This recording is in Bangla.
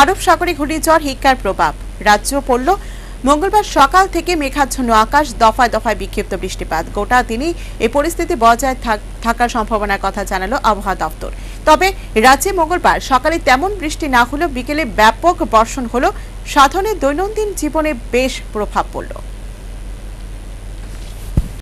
আরব সাগরে ঘূর্ণিঝড় হিক্কার প্রভাব রাজ্য পড়ল মঙ্গলবার সকাল থেকে মেঘাচ্ছন্ন আকাশ দফায় দফায় বিক্ষিপ্ত বৃষ্টিপাত গোটা দিনই এই পরিস্থিতি বজায় থাকার সম্ভাবনার কথা জানালো আবহাওয়া দপ্তর তবে রাজ্যে মঙ্গলবার সকালে তেমন বৃষ্টি না হলেও বিকেলে ব্যাপক বর্ষণ হল সাধনে দৈনন্দিন জীবনে বেশ প্রভাব পড়ল